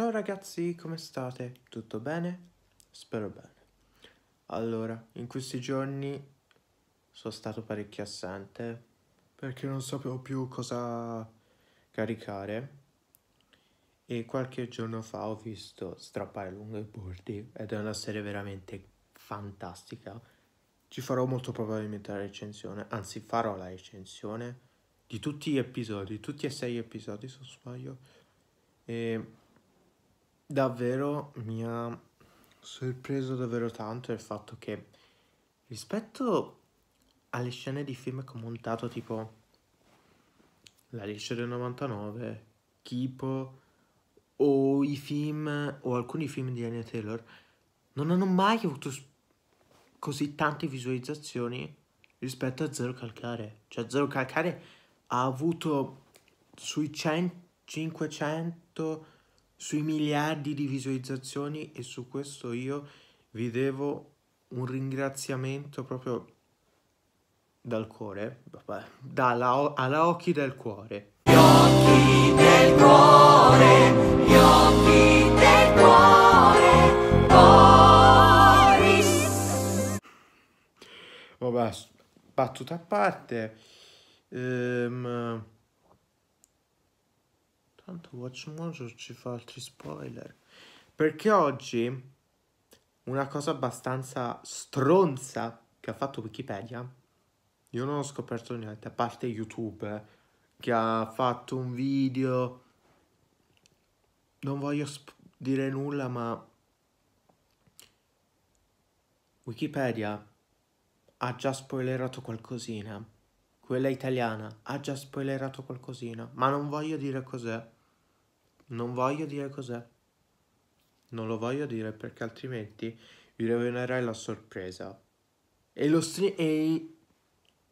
Ciao ragazzi, come state? Tutto bene? Spero bene. Allora, in questi giorni sono stato parecchio assente perché non sapevo più cosa caricare e qualche giorno fa ho visto Strappare lungo i bordi ed è una serie veramente fantastica. Ci farò molto probabilmente la recensione, anzi farò la recensione di tutti gli episodi, tutti e sei gli episodi se non sbaglio. E davvero mi ha sorpreso davvero tanto il fatto che rispetto alle scene di film che ho montato tipo La L'Alice del 99, Kipo o i film o alcuni film di Anya Taylor non hanno mai avuto così tante visualizzazioni rispetto a Zero Calcare. Cioè Zero Calcare ha avuto sui 100, 500 sui miliardi di visualizzazioni e su questo io vi devo un ringraziamento proprio dal cuore, dalla, alla occhi del cuore. Gli occhi del cuore, gli occhi del cuore, Boris. Vabbè, battuta a parte. Ehm, Tanto Watch Mojo ci fa altri spoiler. Perché oggi una cosa abbastanza stronza che ha fatto Wikipedia, io non ho scoperto niente, a parte YouTube, eh, che ha fatto un video... Non voglio sp- dire nulla, ma... Wikipedia ha già spoilerato qualcosina. Quella italiana ha già spoilerato qualcosina, ma non voglio dire cos'è. Non voglio dire cos'è. Non lo voglio dire perché altrimenti vi rovinerai la sorpresa. E lo stream... E...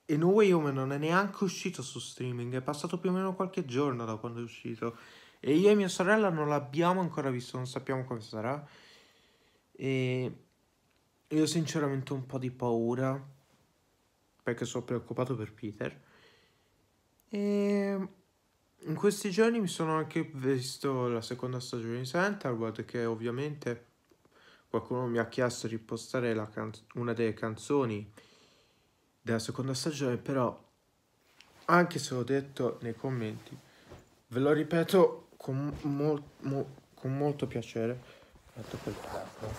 e No Way Home non è neanche uscito su streaming, è passato più o meno qualche giorno da quando è uscito. E io e mia sorella non l'abbiamo ancora visto, non sappiamo come sarà. E io sinceramente ho un po' di paura perché sono preoccupato per Peter. E in questi giorni mi sono anche visto la seconda stagione di Sandalwood che ovviamente qualcuno mi ha chiesto di postare una delle canzoni della seconda stagione, però anche se l'ho detto nei commenti, ve lo ripeto con, mol mo con molto piacere, metto quel telefono,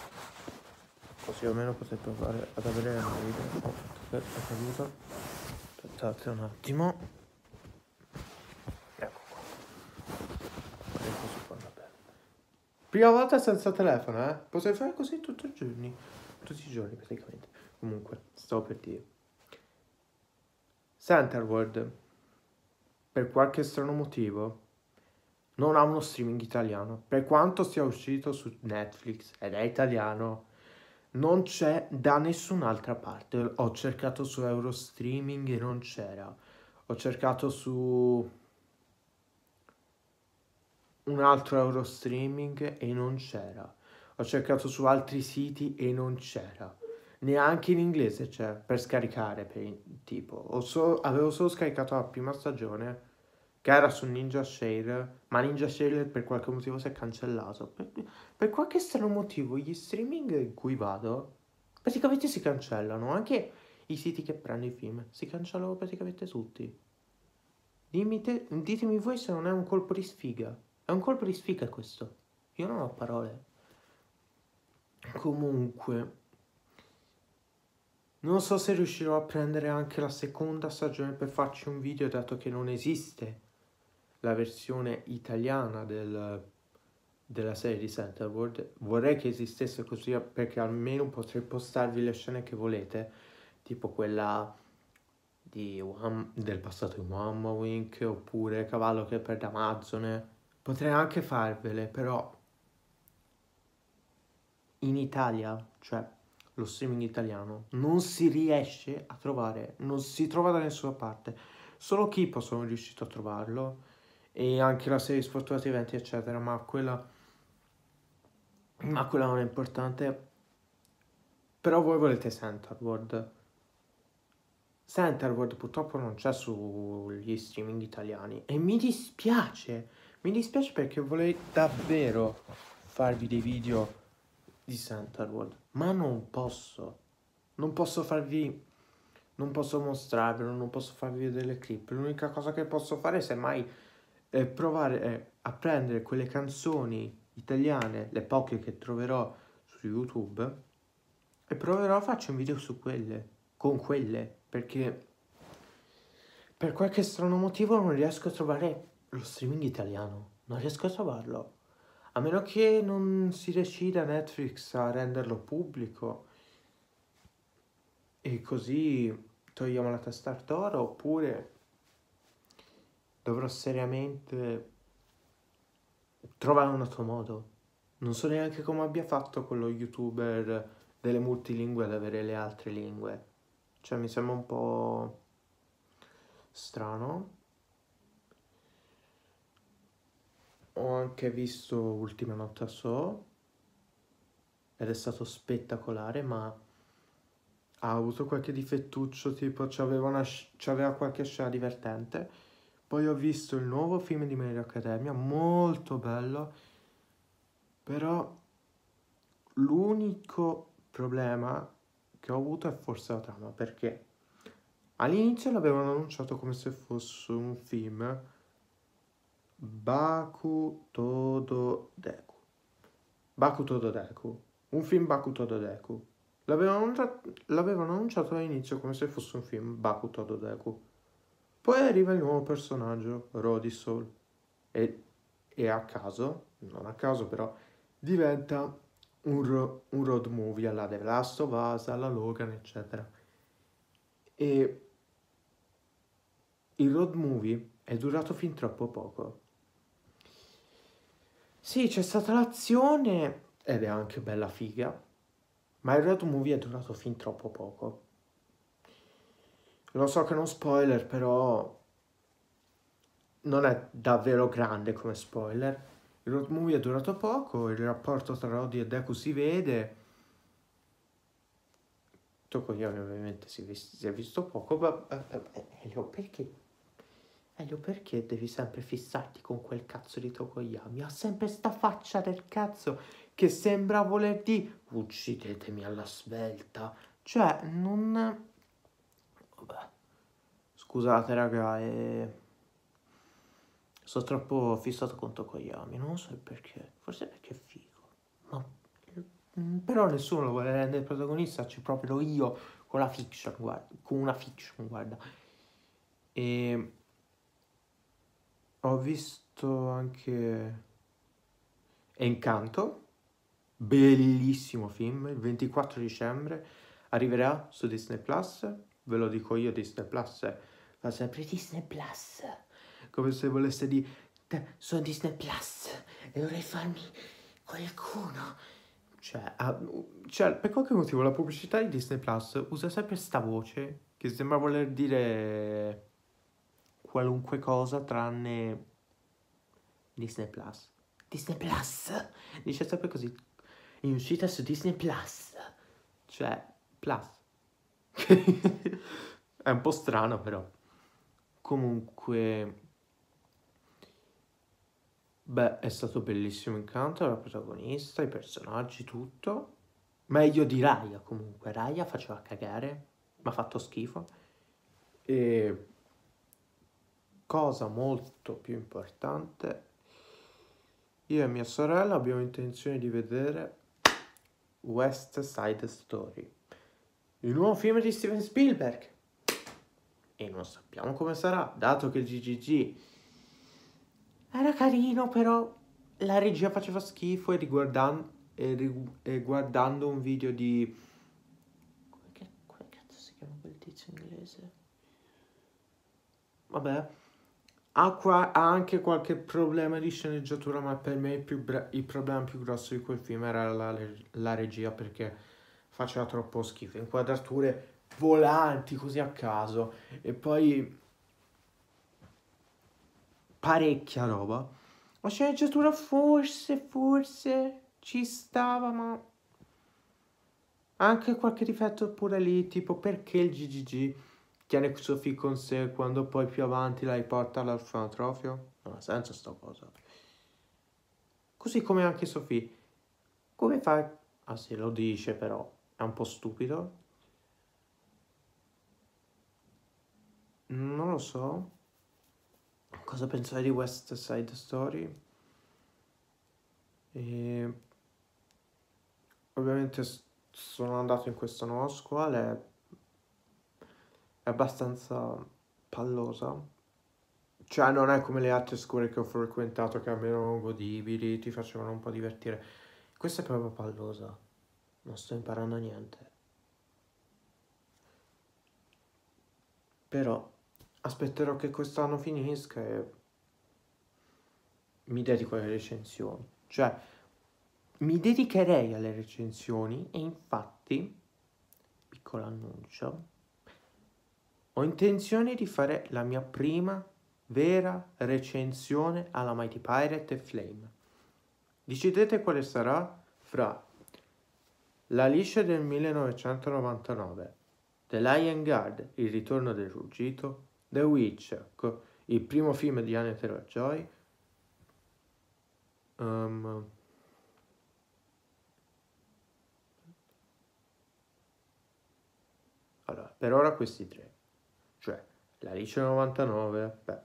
così almeno potete provare ad avere la mia vita. Aspettate un attimo. Prima volta senza telefono, eh? Potrei fare così tutti i giorni. Tutti i giorni, praticamente. Comunque, sto per dire. Centerworld, per qualche strano motivo, non ha uno streaming italiano. Per quanto sia uscito su Netflix ed è italiano, non c'è da nessun'altra parte. Ho cercato su Eurostreaming e non c'era. Ho cercato su un altro euro streaming e non c'era. Ho cercato su altri siti e non c'era. Neanche in inglese c'è cioè, per scaricare per tipo. So, avevo solo scaricato la prima stagione che era su Ninja Share, ma Ninja Share per qualche motivo si è cancellato. Per, per qualche strano motivo gli streaming in cui vado praticamente si cancellano, anche i siti che prendo i film, si cancellano praticamente tutti. Dimmi te, ditemi voi se non è un colpo di sfiga. È un colpo di sfiga questo. Io non ho parole. Comunque, non so se riuscirò a prendere anche la seconda stagione per farci un video, dato che non esiste la versione italiana del, della serie di Centerworld. Vorrei che esistesse così perché almeno potrei postarvi le scene che volete, tipo quella di One, del passato di Mamma Wink, oppure Cavallo che perde Amazzone. Potrei anche farvele, però in Italia, cioè lo streaming italiano, non si riesce a trovare, non si trova da nessuna parte. Solo Kipo sono riuscito a trovarlo e anche la serie Sfortunati Eventi, eccetera, ma quella, ma quella non è importante. Però voi volete Centerward. Centerward purtroppo non c'è sugli streaming italiani e mi dispiace mi dispiace perché volevo davvero farvi dei video di Santa World, ma non posso. Non posso farvi... Non posso mostrarvelo, non posso farvi vedere le clip. L'unica cosa che posso fare semmai è eh, provare eh, a prendere quelle canzoni italiane, le poche che troverò su YouTube, e proverò a fare un video su quelle, con quelle, perché per qualche strano motivo non riesco a trovare lo streaming italiano. Non riesco a trovarlo. A meno che non si decida Netflix a renderlo pubblico. E così togliamo la testa d'oro oppure dovrò seriamente trovare un altro modo. Non so neanche come abbia fatto quello youtuber delle multilingue ad avere le altre lingue. Cioè mi sembra un po' strano. ho anche visto Ultima Notte a So ed è stato spettacolare, ma ha avuto qualche difettuccio, tipo c'aveva, una, c'aveva qualche scena divertente. Poi ho visto il nuovo film di Mario Academia, molto bello, però l'unico problema che ho avuto è forse la trama, perché all'inizio l'avevano annunciato come se fosse un film Baku Tododeku. Baku Tododeku. Un film Baku Tododeku. L'avevano, l'avevano annunciato all'inizio come se fosse un film Baku Tododeku. Poi arriva il nuovo personaggio, Rodi Soul. E, e, a caso, non a caso però, diventa un, ro- un road movie alla The Last of Us, alla Logan, eccetera. E il road movie è durato fin troppo poco. Sì, c'è stata l'azione ed è anche bella figa, ma il Road Movie è durato fin troppo poco. Lo so che non spoiler, però non è davvero grande come spoiler. Il road movie è durato poco, il rapporto tra Roddy e Deku si vede. Tocco io ovviamente si, è visto poco, ma, ma, ma, ma perché Elio, perché devi sempre fissarti con quel cazzo di Tokoyami? Ha sempre sta faccia del cazzo che sembra voler di uccidetemi alla svelta. Cioè, non... Vabbè. Scusate, raga, e... Eh, Sono troppo fissato con Tokoyami, non so il perché. Forse perché è figo. Ma... Mm, però nessuno lo vuole rendere protagonista, c'è proprio io con la fiction, guarda. Con una fiction, guarda. E ho visto anche Encanto, bellissimo film, il 24 dicembre arriverà su Disney Plus, ve lo dico io Disney Plus, eh. fa sempre Disney Plus, come se volesse dire sono Disney Plus e vorrei farmi qualcuno. Cioè, uh, cioè, per qualche motivo la pubblicità di Disney Plus usa sempre sta voce che sembra voler dire qualunque cosa tranne Disney Plus. Disney Plus! Dice sempre così. In uscita su Disney Plus. Cioè, Plus. È un po' strano però. Comunque... Beh, è stato bellissimo incanto, la protagonista, i personaggi, tutto. Meglio di Raya comunque. Raya faceva cagare, ma ha fatto schifo. E cosa molto più importante, io e mia sorella abbiamo intenzione di vedere West Side Story, il nuovo film di Steven Spielberg. E non sappiamo come sarà, dato che il GGG era carino, però la regia faceva schifo e, riguardan e, rigu e guardando un video di... Come, come cazzo si chiama quel tizio inglese? Vabbè, ha, qua, ha, anche qualche problema di sceneggiatura, ma per me il, il problema più grosso di quel film era la, la regia perché faceva troppo schifo. Inquadrature volanti così a caso e poi parecchia roba. La sceneggiatura forse, forse ci stava, ma anche qualche difetto pure lì, tipo perché il GGG tiene questo con sé quando poi più avanti la riporta all'orfanotrofio? Non ha senso sta cosa. Così come anche Sofì. Come fa... Ah sì, lo dice però. È un po' stupido. Non lo so. Cosa pensare di West Side Story? E... Ovviamente sono andato in questa nuova scuola e è abbastanza pallosa. Cioè non è come le altre scuole che ho frequentato che almeno godibili, ti facevano un po' divertire. Questa è proprio pallosa. Non sto imparando niente. Però aspetterò che quest'anno finisca e mi dedico alle recensioni. Cioè, mi dedicherei alle recensioni e infatti, piccolo annuncio, ho intenzione di fare la mia prima vera recensione alla Mighty Pirate e Flame. Decidete quale sarà fra La liscia del 1999, The Lion Guard, Il ritorno del ruggito, The Witcher, il primo film di Anne Taylor Joy, um, allora, per ora questi tre. Cioè, l'Alice 99, beh,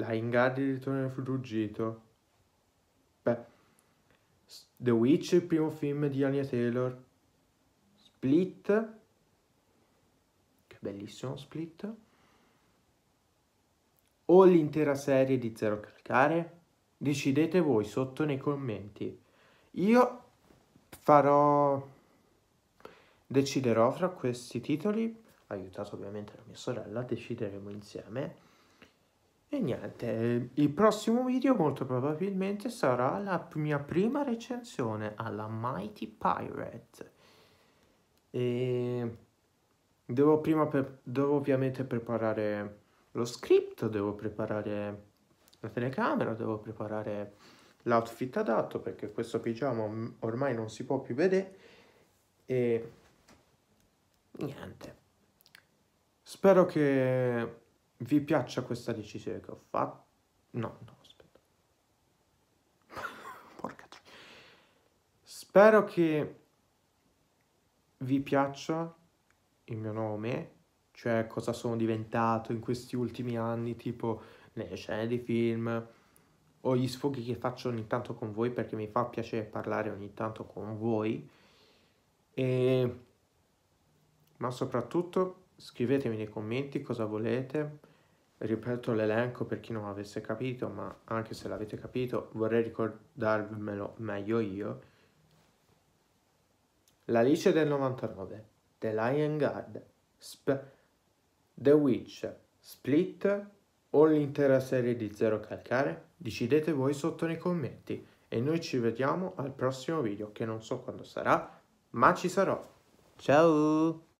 la Ingardi di Ritorno nel Fuggito, beh, The Witch, il primo film di Anya Taylor, Split, che bellissimo Split, o l'intera serie di Zero Calcare? Decidete voi sotto nei commenti. Io farò... deciderò fra questi titoli aiutato ovviamente la mia sorella, decideremo insieme. E niente, il prossimo video molto probabilmente sarà la mia prima recensione alla Mighty Pirate. E devo prima, devo ovviamente preparare lo script, devo preparare la telecamera, devo preparare l'outfit adatto perché questo pigiama ormai non si può più vedere e niente. Spero che vi piaccia questa decisione che ho fatto. No, no, aspetta. Porca tro... Spero che vi piaccia il mio nome, cioè cosa sono diventato in questi ultimi anni, tipo nelle scene di film o gli sfoghi che faccio ogni tanto con voi perché mi fa piacere parlare ogni tanto con voi. E... Ma soprattutto scrivetemi nei commenti cosa volete, ripeto l'elenco per chi non avesse capito, ma anche se l'avete capito vorrei ricordarvelo meglio io. L'Alice del 99, The Lion Guard, Sp The Witch, Split o l'intera serie di Zero Calcare? Decidete voi sotto nei commenti e noi ci vediamo al prossimo video che non so quando sarà, ma ci sarò. Ciao!